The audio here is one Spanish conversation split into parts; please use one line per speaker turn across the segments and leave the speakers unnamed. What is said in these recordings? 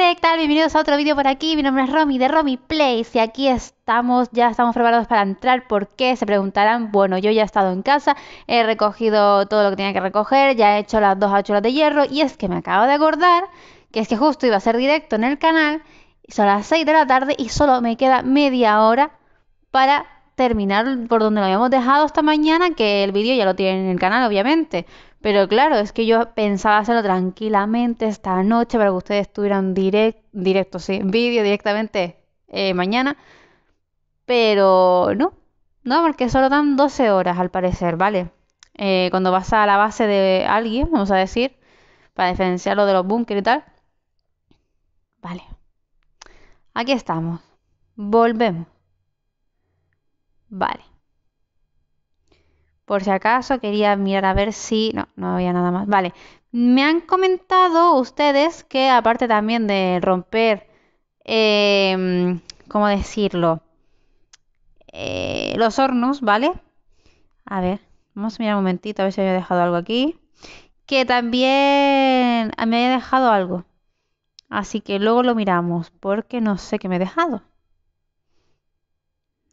¿qué tal? Bienvenidos a otro vídeo por aquí. Mi nombre es Romy de Romy Place y aquí estamos, ya estamos preparados para entrar. ¿Por qué? Se preguntarán. Bueno, yo ya he estado en casa, he recogido todo lo que tenía que recoger, ya he hecho las dos hachuras de hierro y es que me acabo de acordar que es que justo iba a ser directo en el canal, son las 6 de la tarde y solo me queda media hora para terminar por donde lo habíamos dejado esta mañana, que el vídeo ya lo tienen en el canal, obviamente. Pero claro, es que yo pensaba hacerlo tranquilamente esta noche para que ustedes tuvieran directo, sí, vídeo directamente eh, mañana. Pero no, no, porque solo dan 12 horas al parecer, ¿vale? Eh, cuando vas a la base de alguien, vamos a decir, para diferenciarlo de los bunkers y tal. Vale. Aquí estamos. Volvemos. Vale. Por si acaso quería mirar a ver si... No, no había nada más. Vale. Me han comentado ustedes que aparte también de romper... Em, ¿Cómo decirlo? Eh, los hornos, ¿vale? A ver, vamos a mirar un momentito a ver si había dejado algo aquí. Que también ah, me he dejado algo. Así que luego lo miramos porque no sé qué me he dejado.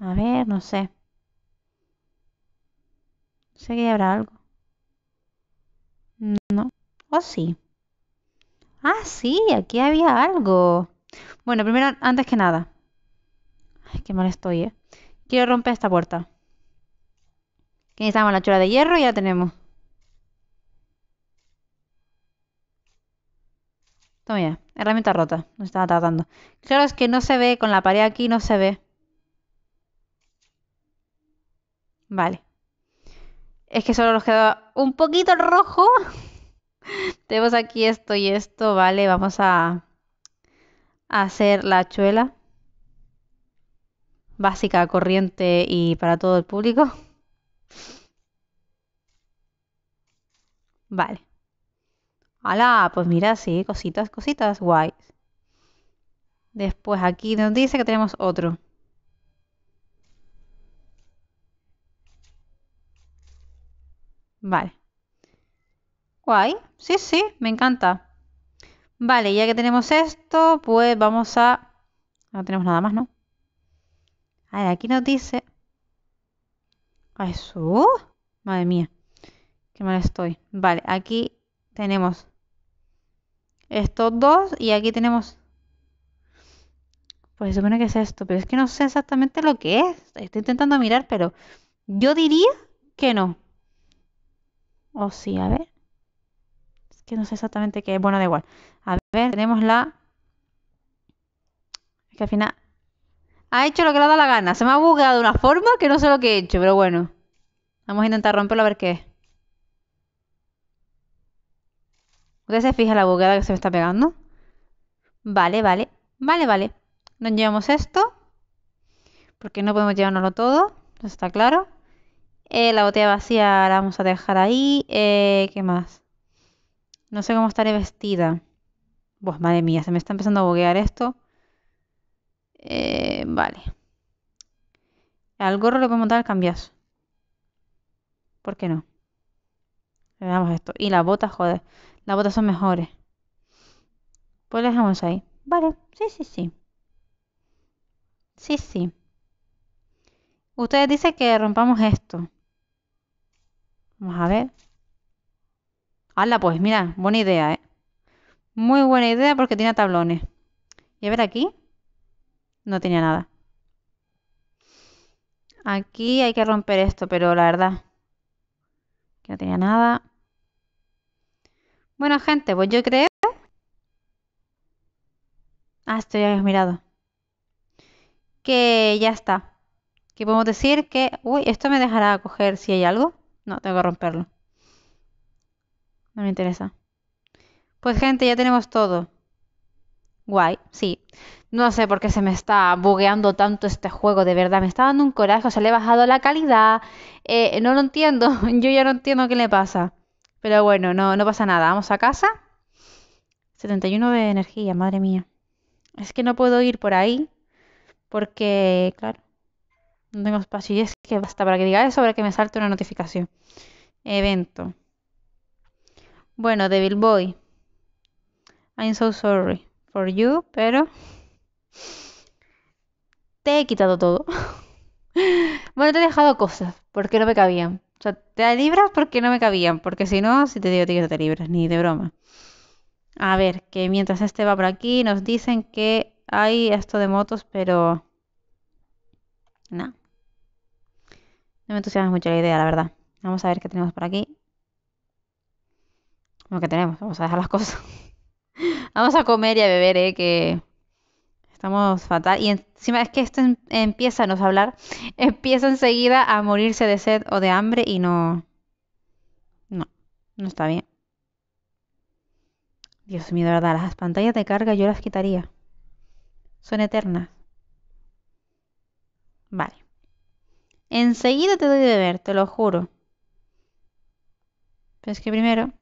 A ver, no sé. Sé que habrá algo. No. ¿O oh, sí? Ah, sí, aquí había algo. Bueno, primero, antes que nada. Ay, qué mal estoy, ¿eh? Quiero romper esta puerta. Que necesitamos la chula de hierro y ya tenemos. Toma ya, herramienta rota. No estaba tratando. Claro, es que no se ve. Con la pared aquí no se ve. Vale. Es que solo nos queda un poquito el rojo. Tenemos aquí esto y esto, ¿vale? Vamos a, hacer la chuela. Básica, corriente y para todo el público. Vale. ¡Hala! Pues mira, sí, cositas, cositas, guays. Después aquí nos dice que tenemos otro. Vale. Guay. Sí, sí, me encanta. Vale, ya que tenemos esto, pues vamos a... No tenemos nada más, ¿no? A ver, aquí nos dice... eso? Madre mía. Qué mal estoy. Vale, aquí tenemos estos dos y aquí tenemos... Pues se supone que es esto, pero es que no sé exactamente lo que es. Estoy intentando mirar, pero yo diría que no. O sí, a ver. Es que no sé exactamente qué es. Bueno, da igual. A ver, tenemos la... Es que al final... Ha hecho lo que le ha dado la gana. Se me ha bugueado de una forma que no sé lo que he hecho, pero bueno. Vamos a intentar romperlo a ver qué es. ¿Usted se fija la bugueada que se me está pegando? Vale, vale. Vale, vale. Nos llevamos esto. Porque no podemos llevárnoslo todo. está claro. Eh, la botella vacía la vamos a dejar ahí. Eh, ¿Qué más? No sé cómo estaré vestida. Pues madre mía, se me está empezando a boguear esto. Eh, vale. Al gorro le podemos dar el cambiazo. ¿Por qué no? Le damos esto. Y las botas, joder. Las botas son mejores. Pues las dejamos ahí. Vale, sí, sí, sí. Sí, sí. Ustedes dicen que rompamos esto. Vamos a ver. Hala, pues mira, buena idea, ¿eh? Muy buena idea porque tiene tablones. Y a ver aquí. No tenía nada. Aquí hay que romper esto, pero la verdad. Que no tenía nada. Bueno, gente, pues yo creo... Ah, esto ya habéis mirado. Que ya está. Que podemos decir que... Uy, esto me dejará coger si hay algo. No, tengo que romperlo. No me interesa. Pues gente, ya tenemos todo. Guay, sí. No sé por qué se me está bugueando tanto este juego, de verdad. Me está dando un coraje, se le he bajado la calidad. Eh, no lo entiendo, yo ya no entiendo qué le pasa. Pero bueno, no, no pasa nada. Vamos a casa. 71 de energía, madre mía. Es que no puedo ir por ahí porque, claro, no tengo espacio. Y es que basta para que diga eso, para que me salte una notificación. Evento. Bueno, Devil Boy. I'm so sorry for you, pero te he quitado todo. bueno, te he dejado cosas porque no me cabían. O sea, te libras porque no me cabían, porque si no, si te digo que te libras, ni de broma. A ver, que mientras este va por aquí, nos dicen que hay esto de motos, pero... No me entusiasma mucho la idea, la verdad. Vamos a ver qué tenemos por aquí. Lo que tenemos, vamos a dejar las cosas. vamos a comer y a beber, ¿eh? Que estamos fatal. Y encima es que esto em, empieza, a nos hablar, empieza enseguida a morirse de sed o de hambre y no... No, no está bien. Dios mío, la verdad, las pantallas de carga yo las quitaría. Son eternas. Vale. Enseguida te doy de ver, te lo juro. Pero es que primero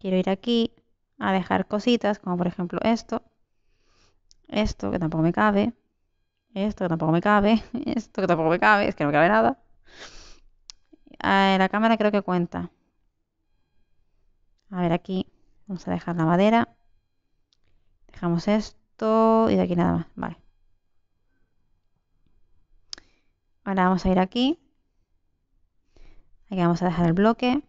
quiero ir aquí a dejar cositas, como por ejemplo esto, esto que tampoco me cabe, esto que tampoco me cabe, esto que tampoco me cabe, es que no me cabe nada. Eh, la cámara creo que cuenta. A ver aquí, vamos a dejar la madera. Dejamos esto y de aquí nada más, vale. Ahora vamos a ir aquí. Aquí vamos a dejar el bloque.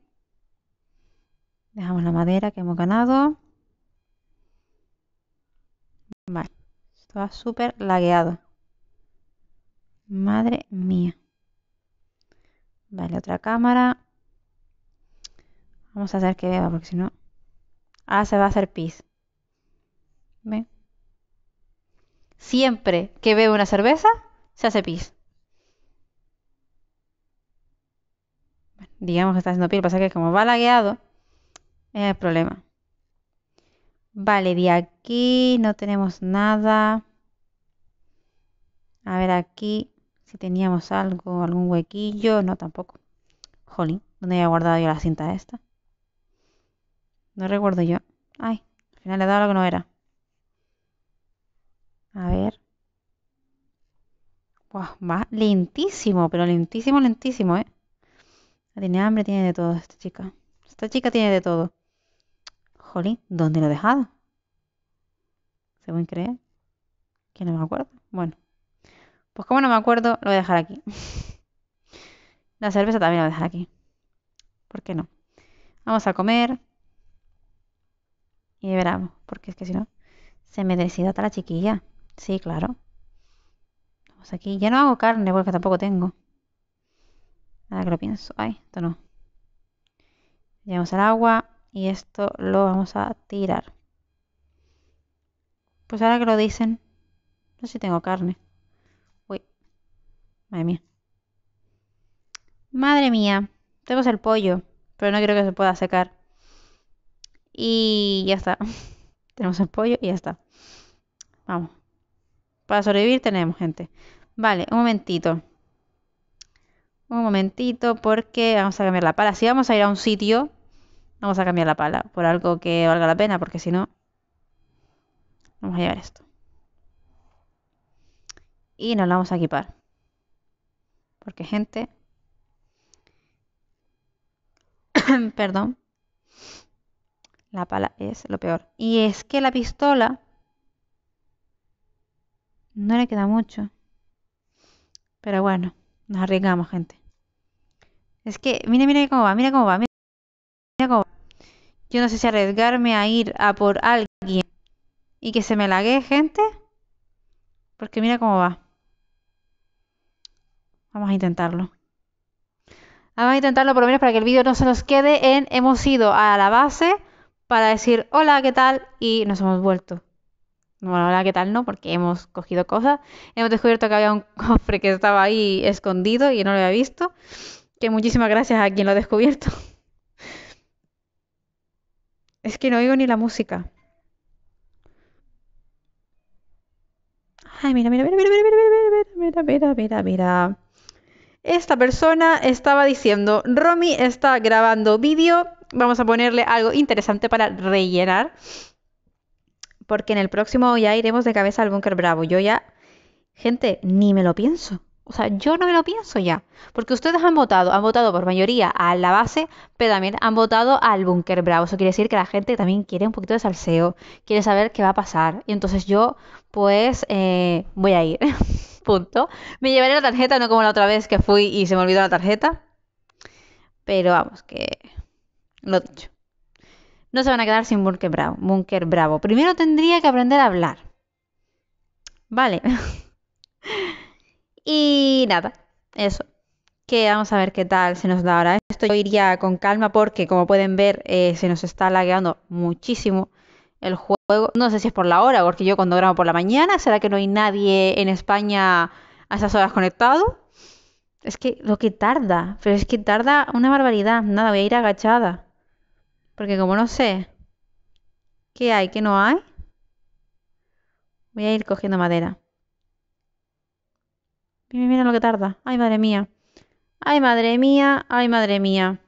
Dejamos la madera que hemos ganado. Vale. Esto va súper lagueado. Madre mía. Vale, otra cámara. Vamos a hacer que vea, porque si no... Ah, se va a hacer pis. ¿Ven? Siempre que bebe una cerveza, se hace pis. digamos que está haciendo piel, pasa que como va lagueado, es el problema. Vale, de aquí no tenemos nada. A ver aquí si teníamos algo, algún huequillo. No, tampoco. Jolín, ¿dónde había guardado yo la cinta esta? No recuerdo yo. Ay, al final le he dado lo que no era. A ver. va lentísimo, pero lentísimo, lentísimo, ¿eh? Tiene hambre, tiene de todo esta chica. Esta chica tiene de todo. Jolín, ¿dónde lo he dejado? Según creer. Que no me acuerdo. Bueno. Pues como no me acuerdo, lo voy a dejar aquí. La cerveza también la voy a dejar aquí. ¿Por qué no? Vamos a comer. Y veramos. Porque es que si no, se me deshidrata la chiquilla. Sí, claro. Vamos aquí. Ya no hago carne porque tampoco tengo que lo pienso. Ay, esto no. Llevamos el agua y esto lo vamos a tirar. Pues ahora que lo dicen, no sé si tengo carne. Uy, madre mía. Madre mía, Tenemos el pollo, pero no creo que se pueda secar. Y ya está. tenemos el pollo y ya está. Vamos. Para sobrevivir tenemos, gente. Vale, un momentito. Un momentito, porque vamos a cambiar la pala. Si vamos a ir a un sitio, vamos a cambiar la pala por algo que valga la pena, porque si no, vamos a llevar esto. Y nos la vamos a equipar. Porque gente... Perdón. La pala es lo peor. Y es que la pistola... No le queda mucho. Pero bueno, nos arriesgamos, gente. Es que, mira, mira cómo va, mira cómo va, mira cómo va. Yo no sé si arriesgarme a ir a por alguien y que se me lague gente. Porque mira cómo va. Vamos a intentarlo. Vamos a intentarlo por lo menos para que el vídeo no se nos quede en hemos ido a la base para decir hola, ¿qué tal? Y nos hemos vuelto. Bueno, hola, ¿qué tal? No, porque hemos cogido cosas. Hemos descubierto que había un cofre que estaba ahí escondido y no lo había visto. Que muchísimas gracias a quien lo ha descubierto. Es que no oigo ni la música. Ay, mira, mira, mira, mira, mira, mira, mira, mira, mira, mira. Esta persona estaba diciendo, Romy está grabando vídeo, vamos a ponerle algo interesante para rellenar, porque en el próximo ya iremos de cabeza al búnker bravo. Yo ya, gente, ni me lo pienso. O sea, yo no me lo pienso ya, porque ustedes han votado, han votado por mayoría a la base, pero también han votado al búnker bravo. Eso quiere decir que la gente también quiere un poquito de salseo, quiere saber qué va a pasar. Y entonces yo, pues, eh, voy a ir. Punto. Me llevaré la tarjeta, no como la otra vez que fui y se me olvidó la tarjeta. Pero vamos, que lo dicho. No se van a quedar sin búnker bravo. Búnker bravo. Primero tendría que aprender a hablar. Vale. Y nada, eso. Que vamos a ver qué tal se nos da ahora. Esto yo iría con calma porque, como pueden ver, eh, se nos está lagueando muchísimo el juego. No sé si es por la hora, porque yo cuando grabo por la mañana, ¿será que no hay nadie en España a esas horas conectado? Es que lo que tarda, pero es que tarda una barbaridad. Nada, voy a ir agachada. Porque como no sé qué hay, qué no hay, voy a ir cogiendo madera. Mira, lo que tarda. Ay, madre mía. Ay, madre mía. Ay, madre mía.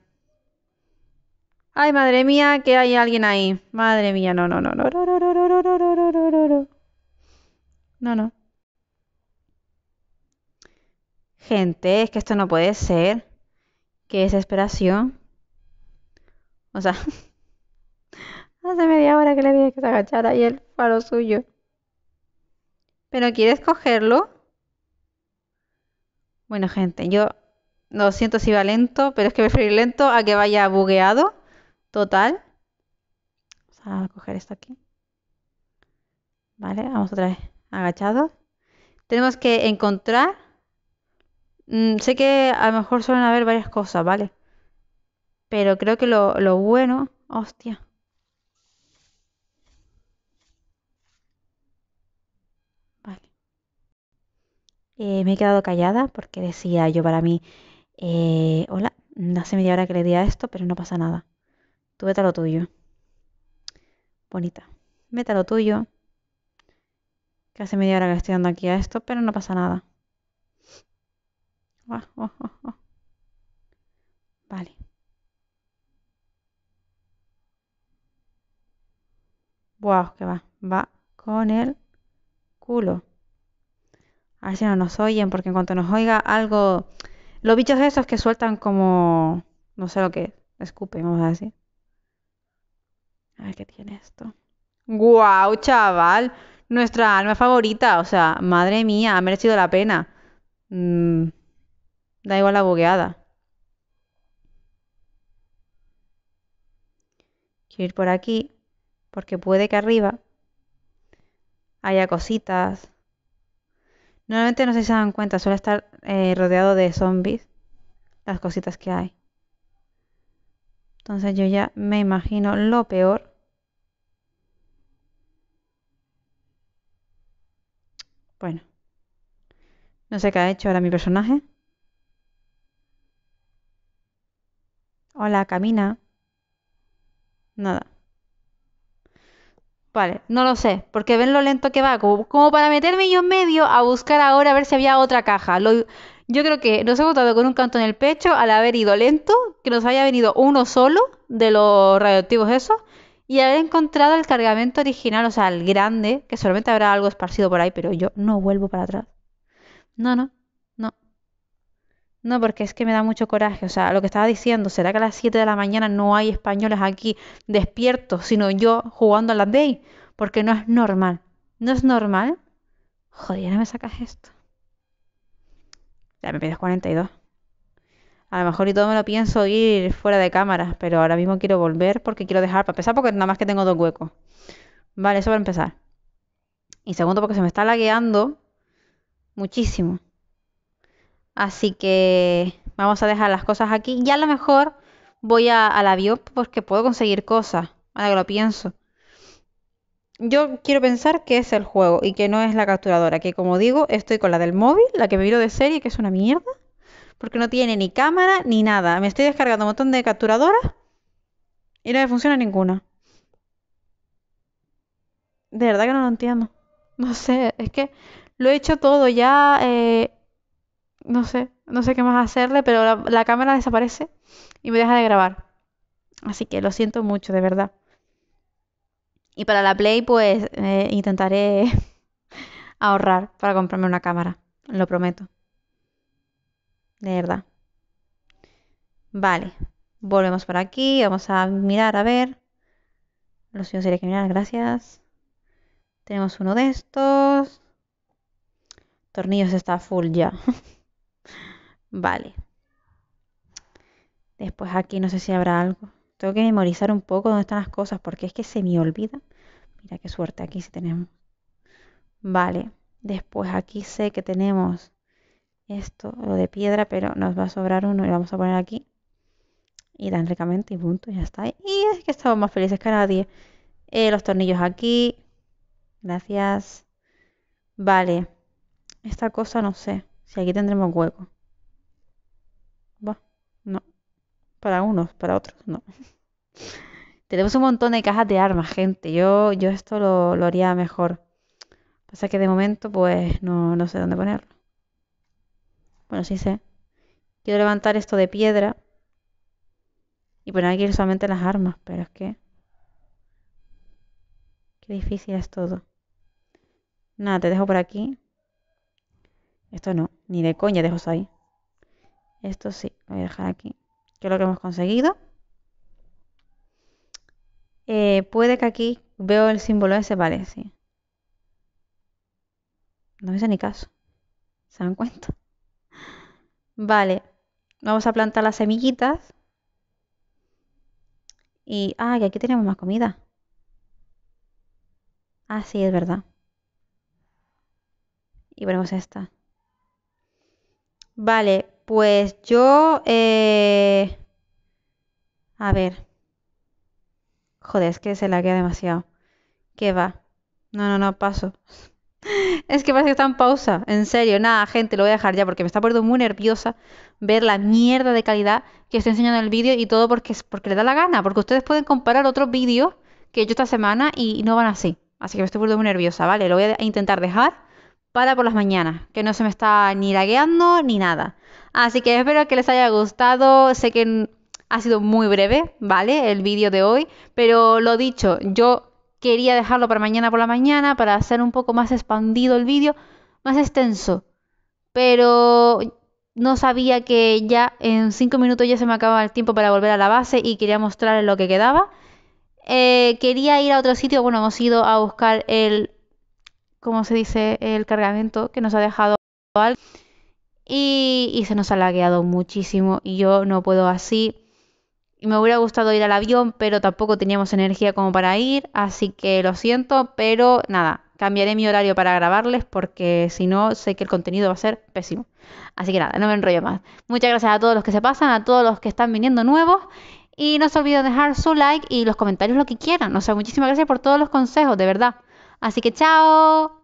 Ay, madre mía, que hay alguien ahí. Madre mía, no, no, no, no, no, no, no, no, no, no, no, no, no, no. No, Gente, es que esto no puede ser. Qué desesperación. O sea, hace media hora que le dije que se agachara y el faro suyo. ¿Pero quieres cogerlo? Bueno, gente, yo lo siento si va lento, pero es que prefiero ir lento a que vaya bugueado. Total. Vamos a coger esto aquí. Vale, vamos otra vez. Agachados. Tenemos que encontrar. Mm, sé que a lo mejor suelen haber varias cosas, ¿vale? Pero creo que lo, lo bueno. Hostia. Eh, me he quedado callada porque decía yo para mí, eh, hola, hace media hora que le di a esto, pero no pasa nada. Tú vete a lo tuyo. Bonita. Vete a lo tuyo. Que hace media hora que estoy dando aquí a esto, pero no pasa nada. vale. Wow, que va. Va con el culo. A ver si no nos oyen, porque en cuanto nos oiga algo. Los bichos esos que sueltan como. No sé lo que es. Escupen, vamos a decir. A ver qué tiene esto. ¡Guau, chaval! Nuestra alma favorita. O sea, madre mía, ha merecido la pena. Mm, da igual la bugueada. Quiero ir por aquí. Porque puede que arriba haya cositas. Normalmente no sé si se dan cuenta, suele estar eh, rodeado de zombies, las cositas que hay. Entonces yo ya me imagino lo peor. Bueno. No sé qué ha hecho ahora mi personaje. Hola, camina. Nada. Vale, no lo sé, porque ven lo lento que va, como, para meterme yo en medio a buscar ahora a ver si había otra caja. yo creo que nos hemos dado con un canto en el pecho al haber ido lento, que nos haya venido uno solo de los radioactivos esos, y haber encontrado el cargamento original, o sea, el grande, que solamente habrá algo esparcido por ahí, pero yo no vuelvo para atrás. No, no. No, porque es que me da mucho coraje. O sea, lo que estaba diciendo, ¿será que a las 7 de la mañana no hay españoles aquí despiertos, sino yo jugando a las day? Porque no es normal. ¿No es normal? Joder, no me sacas esto. Ya me pides 42. A lo mejor y todo me lo pienso ir fuera de cámara, pero ahora mismo quiero volver porque quiero dejar, para empezar, porque nada más que tengo dos huecos. Vale, eso para empezar. Y segundo, porque se me está lagueando muchísimo. Así que vamos a dejar las cosas aquí. Y a lo mejor voy a, avión porque puedo conseguir cosas. Ahora que lo pienso. Yo quiero pensar que es el juego y que no es la capturadora. Que como digo, estoy con la del móvil, la que me viro de serie, que es una mierda. Porque no tiene ni cámara ni nada. Me estoy descargando un montón de capturadoras y no me funciona ninguna. De verdad que no lo entiendo. No sé, es que lo he hecho todo ya. Eh, no sé, no sé qué más hacerle, pero la, cámara desaparece y me deja de grabar. Así que lo siento mucho, de verdad. Y para la Play, pues eh, intentaré ahorrar para comprarme una cámara. Lo prometo. De verdad. Vale. Volvemos por aquí. Vamos a mirar, a ver. Los siento, sería que mirar, gracias. Tenemos uno de estos. Tornillos está full ya. Vale. Después aquí no sé si habrá algo. Tengo que memorizar un poco dónde están las cosas porque es que se me olvida. Mira qué suerte aquí si tenemos. Vale. Después aquí sé que tenemos esto, lo de piedra, pero nos va a sobrar uno y vamos a poner aquí. Y dan ricamente y punto, ya está. Y es que estamos más felices que nadie. Eh, los tornillos aquí. Gracias. Vale. Esta cosa no sé si aquí tendremos hueco no. Para unos, para otros, no. Tenemos un montón de cajas de armas, gente. Yo, yo esto lo, haría mejor. Pasa que de momento, pues, no, no sé dónde ponerlo. Bueno, sí sé. Quiero levantar esto de piedra. Y poner aquí solamente las armas, pero es que... Qué difícil es todo. Nada, te dejo por aquí. Esto no, ni de coña dejo eso ahí. Esto sí, lo voy a dejar aquí. Que es lo que hemos conseguido. Eh, puede que aquí veo el símbolo ese, vale, sí. No me hace ni caso. ¿Se dan cuenta? Vale. Vamos a plantar las semillitas. Y. Ah, que aquí tenemos más comida. Ah, sí, es verdad. Y ponemos esta. Vale, pues yo... Eh, a ver. Joder, es que se la queda demasiado. ¿Qué va? No, no, no, paso. Es que parece que está en pausa. En serio, nada, gente, lo voy a dejar ya porque me está poniendo muy nerviosa ver la mierda de calidad que estoy enseñando en el vídeo y todo porque, porque le da la gana. Porque ustedes pueden comparar otros vídeos que he hecho esta semana y no van así. Así que me estoy poniendo muy nerviosa, ¿vale? Lo voy a intentar dejar para por las mañanas, que no se me está ni lagueando ni nada. Así que espero que les haya gustado. Sé que ha sido muy breve, ¿vale? El vídeo de hoy. Pero lo dicho, yo quería dejarlo para mañana por la mañana para hacer un poco más expandido el vídeo, más extenso. Pero no sabía que ya en 5 minutos ya se me acababa el tiempo para volver a la base y quería mostrarles lo que quedaba. Eh, quería ir a otro sitio, bueno, hemos ido a buscar el, ¿cómo se dice? El cargamento que nos ha dejado Al y, se nos ha lagueado muchísimo y yo no puedo así. Me hubiera gustado ir al avión, pero tampoco teníamos energía como para ir, así que lo siento, pero nada, cambiaré mi horario para grabarles porque si no sé que el contenido va a ser pésimo. Así que nada, no me enrollo más. Muchas gracias a todos los que se pasan, a todos los que están viniendo nuevos y no se olviden dejar su like y los comentarios lo que quieran. O sea, muchísimas gracias por todos los consejos, de verdad. Así que chao.